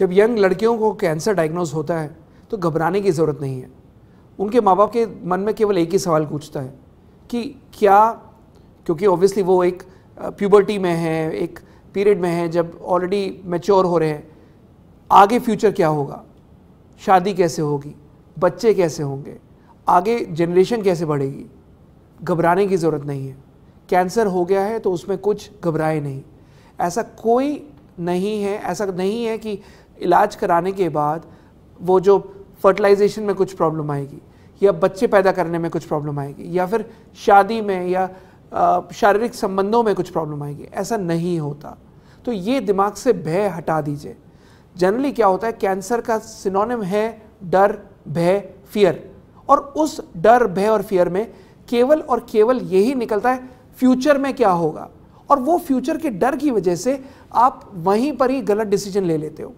जब यंग लड़कियों को कैंसर डायग्नोज होता है तो घबराने की ज़रूरत नहीं है उनके माँ बाप के मन में केवल एक ही सवाल पूछता है कि क्या क्योंकि ऑब्वियसली वो एक प्यूबर्टी में है एक पीरियड में है जब ऑलरेडी मेच्योर हो रहे हैं आगे फ्यूचर क्या होगा शादी कैसे होगी बच्चे कैसे होंगे आगे जनरेशन कैसे बढ़ेगी घबराने की ज़रूरत नहीं है कैंसर हो गया है तो उसमें कुछ घबराए नहीं ऐसा कोई नहीं है ऐसा नहीं है कि इलाज कराने के बाद वो जो फर्टिलाइजेशन में कुछ प्रॉब्लम आएगी या बच्चे पैदा करने में कुछ प्रॉब्लम आएगी या फिर शादी में या शारीरिक संबंधों में कुछ प्रॉब्लम आएगी ऐसा नहीं होता तो ये दिमाग से भय हटा दीजिए जनरली क्या होता है कैंसर का सिनोनिम है डर भय फियर और उस डर भय और फियर में केवल और केवल यही निकलता है फ्यूचर में क्या होगा और वो फ्यूचर के डर की वजह से आप वहीं पर ही गलत डिसीजन ले लेते हो